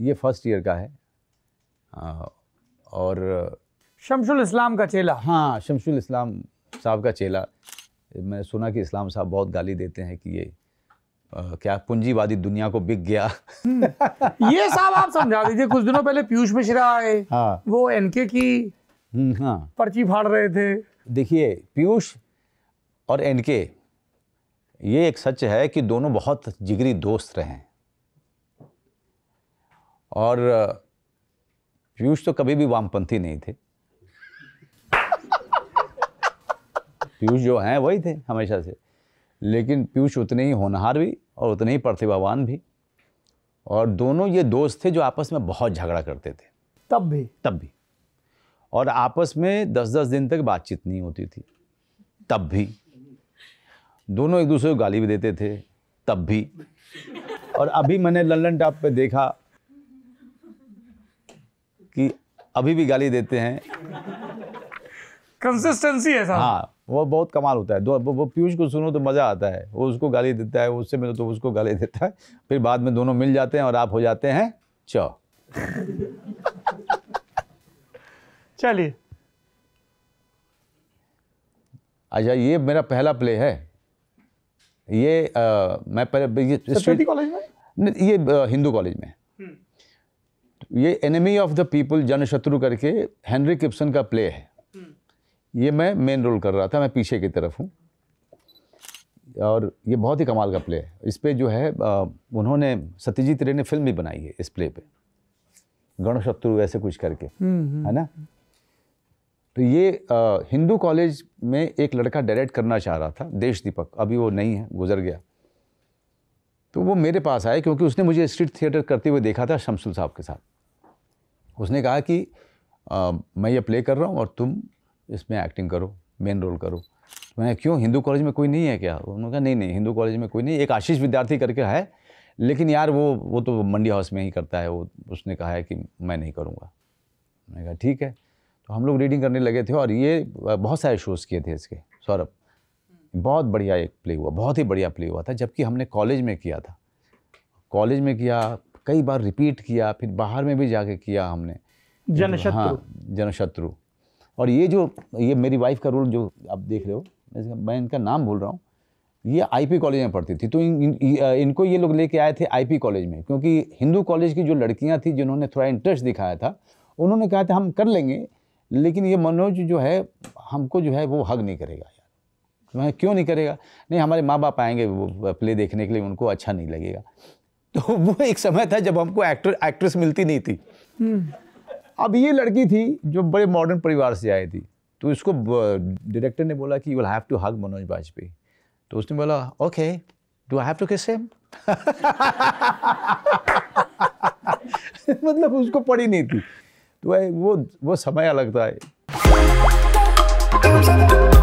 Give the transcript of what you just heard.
ये first year का है और शमशुल इस्लाम का चेला हाँ शमशुल इस्लाम साहब का चेला मैंने सुना कि इस्लाम साहब बहुत गाली देते हैं कि ये क्या पूंजीवादी दुनिया को बिक गया हम्म। ये साहब आप समझा दीजिए कुछ दिनों पहले पीयूष मिश्रा आए हाँ वो एनके की हम्म, हाँ पर्ची फाड़ रहे थे देखिए पीयूष और एनके ये एक सच है कि दोनों बहुत जिगरी दोस्त रहे हैं और पीयूष तो कभी भी वामपंथी नहीं थे पीयूष जो हैं वही थे हमेशा से लेकिन पीयूष उतने ही होनहार भी और उतने ही प्रतिभावान भी और दोनों ये दोस्त थे जो आपस में बहुत झगड़ा करते थे तब भी तब भी और आपस में दस दस दिन तक बातचीत नहीं होती थी तब भी दोनों एक दूसरे को गाली भी देते थे तब भी और अभी मैंने लल्लन टॉप पे देखा कि अभी भी गाली देते हैं कंसिस्टेंसी है हाँ वो बहुत कमाल होता है दो वो पीयूष को सुनो तो मज़ा आता है वो उसको गाली देता है उससे मिलो तो उसको गाली देता है फिर बाद में दोनों मिल जाते हैं और आप हो जाते हैं चो चलिए अच्छा ये मेरा पहला प्ले है ये आ, मैं पहले ये कॉलेज अच्छा, में ये हिंदू कॉलेज में ये एनिमी ऑफ द पीपल जनशत्रु करके हेनरी किप्सन का प्ले है हम्म। ये मैं मेन रोल कर रहा था मैं पीछे की तरफ हूँ और ये बहुत ही कमाल का प्ले है इस पर जो है उन्होंने सत्यजीत रे ने फिल्म भी बनाई है इस प्ले पे गणशत्रु ऐसे कुछ करके हम्म, हम्म, है ना तो ये आ, हिंदू कॉलेज में एक लड़का डायरेक्ट करना चाह रहा था देश दीपक अभी वो नहीं है गुजर गया तो वो मेरे पास आए क्योंकि उसने मुझे स्ट्रीट थिएटर करते हुए देखा था शमसुल साहब के साथ उसने कहा कि आ, मैं ये प्ले कर रहा हूँ और तुम इसमें एक्टिंग करो मेन रोल करो तो मैंने क्यों हिंदू कॉलेज में कोई नहीं है क्या उन्होंने कहा नहीं नहीं हिंदू कॉलेज में कोई नहीं एक आशीष विद्यार्थी करके है लेकिन यार वो वो तो मंडी हाउस में ही करता है वो उसने कहा है कि मैं नहीं करूँगा मैंने कहा ठीक है तो हम लोग रीडिंग करने लगे थे और ये बहुत सारे शोज़ किए थे इसके सौरभ बहुत बढ़िया एक प्ले हुआ बहुत ही बढ़िया प्ले हुआ था जबकि हमने कॉलेज में किया था कॉलेज में किया कई बार रिपीट किया फिर बाहर में भी जाके किया हमने जनशत्रु हाँ जनशत्रु और ये जो ये मेरी वाइफ का रोल जो आप देख रहे हो मैं इनका नाम भूल रहा हूँ ये आईपी कॉलेज में पढ़ती थी तो इन, इन, इनको ये लोग लेके आए थे आईपी कॉलेज में क्योंकि हिंदू कॉलेज की जो लड़कियाँ थी जिन्होंने थोड़ा इंटरेस्ट दिखाया था उन्होंने कहा था हम कर लेंगे लेकिन ये मनोज जो है हमको जो है वो हग नहीं करेगा यार क्यों नहीं करेगा नहीं हमारे माँ बाप आएंगे वो प्ले देखने के लिए उनको अच्छा नहीं लगेगा तो वो एक समय था जब हमको एक्टर एक्ट्रेस मिलती नहीं थी अब ये लड़की थी जो बड़े मॉडर्न परिवार से आई थी तो इसको डायरेक्टर ने बोला कि you will have to hug Manoj Vajpayee तो उसने बोला okay do have to kiss him मतलब उसको पड़ी नहीं थी तो वो वो समय अलग था